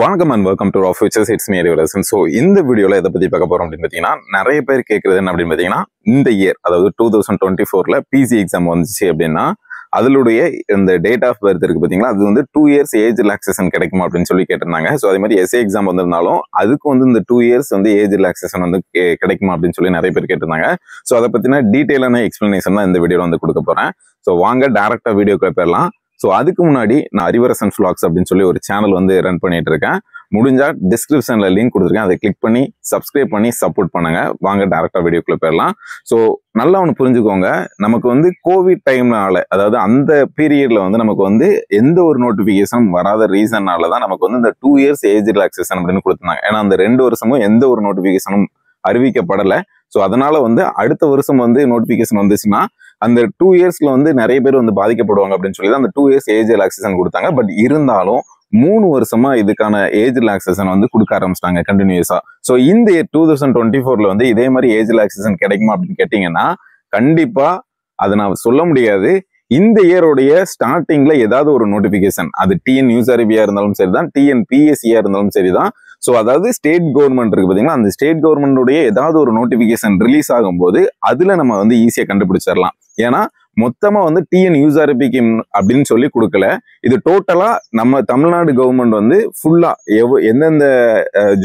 வணக்கம் and welcome to of futures it's me ரேவலசன் so இந்த வீடியோவில் எதை பற்றி பார்க்க போகிறோம் அப்படின்னு பார்த்தீங்கன்னா நிறைய பேர் கேட்குறது என்ன அப்படின்னு பார்த்தீங்கன்னா இந்த இயர் அதாவது டூ தௌசண்ட் டுவெண்ட்டி ஃபோரில் பிசி எக்ஸாம் வந்துச்சு அப்படின்னா அதனுடைய இந்த டேட் ஆஃப் பர்த் இருக்குது பார்த்தீங்களா அது வந்து டூ இயர்ஸ் ஏஜ் ரிலாக்ஸேஷன் கிடைக்குமா அப்படின்னு சொல்லி கேட்டிருந்தாங்க ஸோ அதே மாதிரி எஸ்ஏ எக்ஸாம் வந்திருந்தாலும் அதுக்கு வந்து இந்த டூ இயர்ஸ் வந்து ஏஜ் ரிலாக்ஸேஷன் வந்து கிடைக்குமா அப்படின்னு சொல்லி நிறைய பேர் கேட்டிருந்தாங்க ஸோ அதை பற்றினா டீட்டெயிலான எக்ஸ்பிளனேஷன் தான் இந்த வீடியோவில் வந்து கொடுக்க போகிறேன் ஸோ வாங்க டேரெக்டாக வீடியோ போயிடலாம் ஸோ அதுக்கு முன்னாடி நான் அறிவரசன் ஃப்ளாக்ஸ் அப்படின்னு சொல்லி ஒரு சேனல் வந்து ரன் பண்ணிட்டு இருக்கேன் முடிஞ்சால் டிஸ்கிரிப்ஷனில் லிங்க் கொடுத்துருக்கேன் அதை கிளிக் பண்ணி சப்ஸ்கிரைப் பண்ணி சப்போர்ட் பண்ணுங்க வாங்க டேரக்டா வீடியோக்குள்ள போயிடலாம் ஸோ நல்லா ஒன்று புரிஞ்சுக்கோங்க நமக்கு வந்து கோவிட் டைம்னால அதாவது அந்த பீரியட்ல வந்து நமக்கு வந்து எந்த ஒரு நோட்டிஃபிகேஷன் வராத ரீசன்னால தான் நமக்கு வந்து இந்த டூ இயர்ஸ் ஏஜ் ரிலாக்ஸேஷன் அப்படின்னு கொடுத்துருந்தாங்க ஏன்னா அந்த ரெண்டு வருஷமும் எந்த ஒரு நோட்டிஃபிகேஷனும் அறிவிக்கப்படலை ஸோ அதனால வந்து அடுத்த வருஷம் வந்து நோட்டிஃபிகேஷன் வந்துச்சுன்னா அந்த டூ இயர்ஸ்ல வந்து நிறைய பேர் வந்து பாதிக்கப்படுவாங்க அப்படின்னு சொல்லி அந்த டூ இயர்ஸ் ஏஜ் ரிலாக்ஸேஷன் கொடுத்தாங்க பட் இருந்தாலும் மூணு வருஷமா இதுக்கான ஏஜ் ரிலாக்ஸேஷன் வந்து கொடுக்க ஆரம்பிச்சிட்டாங்க கண்டினியூஸா ஸோ இந்த டூ தௌசண்ட் டுவெண்ட்டி ஃபோர்ல வந்து இதே மாதிரி ஏஜ் ரிலாக்ஸேஷன் கிடைக்குமா அப்படின்னு கேட்டீங்கன்னா கண்டிப்பா அதை நான் சொல்ல முடியாது இந்த இயருடைய ஸ்டார்டிங்ல ஏதாவது ஒரு நோட்டிபிகேஷன் அது டிஎன் நியூஸ் அரேபியா இருந்தாலும் சரிதான் டிஎன் பிஎஸ்சியா இருந்தாலும் சரிதான் ஸோ அதாவது ஸ்டேட் கவர்மெண்ட் இருக்கு பார்த்தீங்கன்னா அந்த ஸ்டேட் கவர்மெண்ட்டுடைய ஏதாவது ஒரு நோட்டிஃபிகேஷன் ரிலீஸ் ஆகும்போது அதில் நம்ம வந்து ஈஸியாக கண்டுபிடிச்சிடலாம் ஏன்னா மொத்தமாக வந்து டிஎன் யூஆர்பி கிம் அப்படின்னு சொல்லி கொடுக்கல இது டோட்டலாக நம்ம தமிழ்நாடு கவர்மெண்ட் வந்து ஃபுல்லாக எவ் எந்தெந்த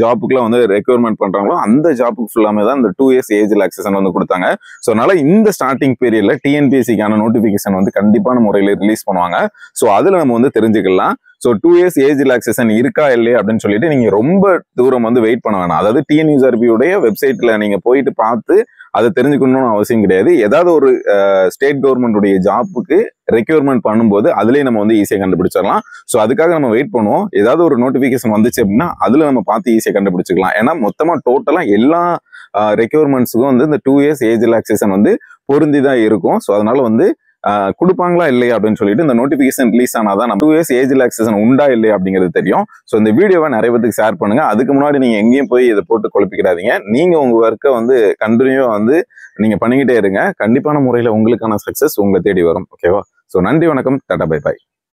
ஜாப்புக்குலாம் வந்து ரெக்யூர்மெண்ட் பண்றாங்களோ அந்த ஜாப்புக்கு ஃபுல்லாமே தான் இந்த டூ இயர்ஸ் ஏஜ் ரிலாக்ஸேஷன் வந்து கொடுத்தாங்க ஸோ அதனால இந்த ஸ்டார்டிங் பீரியடில் டிஎன்பிஎஸ்சிக்கான நோட்டிஃபிகேஷன் வந்து கண்டிப்பான முறையில் ரிலீஸ் பண்ணுவாங்க ஸோ அதில் நம்ம வந்து தெரிஞ்சுக்கலாம் so two years age relaxation இருக்கா இல்லையா அப்படின்னு சொல்லிட்டு நீங்கள் ரொம்ப தூரம் வந்து வெயிட் பண்ண வேணாம் அதாவது டிஎன்யூஆர்பியுடைய வெப்சைட்டில் நீங்கள் போயிட்டு பார்த்து அதை தெரிஞ்சுக்கணும்னு அவசியம் கிடையாது ஏதாவது ஒரு ஸ்டேட் கவர்மெண்ட்டுடைய ஜாப்புக்கு ரெக்யூர்மெண்ட் பண்ணும்போது அதுலேயே நம்ம வந்து ஈஸியாக கண்டுபிடிச்சிடலாம் ஸோ அதுக்காக நம்ம வெயிட் பண்ணுவோம் ஏதாவது ஒரு நோட்டிஃபிகேஷன் வந்துச்சு அப்படின்னா அதில் நம்ம பார்த்து ஈஸியாக கண்டுபிடிச்சிக்கலாம் ஏன்னா மொத்தமாக டோட்டலாக எல்லா ரெக்யூர்மெண்ட்ஸுக்கும் வந்து இந்த டூ இயர்ஸ் ஏஜ் ரிலாக்ஸேஷன் வந்து பொருந்தி தான் இருக்கும் ஸோ அதனால வந்து கொடுப்பாங்களா இல்லையா அப்படின்னு சொல்லிட்டு இந்த நோட்டிபிகேஷன் ரிலீஸ் ஆனாதான் நம்ம டூ இயர்ஸ் ஏஜ் ரிலாக்ஸேஷன் உண்டா இல்லையா அப்படிங்கிறது தெரியும் ஸோ இந்த வீடியோவை நிறைய பேருக்கு ஷேர் பண்ணுங்க அதுக்கு முன்னாடி நீங்க எங்கேயும் போய் இதை போட்டு குழப்பிக்கிறாதீங்க நீங்க உங்க ஒர்க்கை வந்து கண்டினியூ வந்து நீங்க பண்ணிக்கிட்டே இருங்க கண்டிப்பான முறையில் உங்களுக்கான சக்சஸ் உங்களை தேடி வரும் ஓகேவா ஸோ நன்றி வணக்கம் டாடா பை பாய்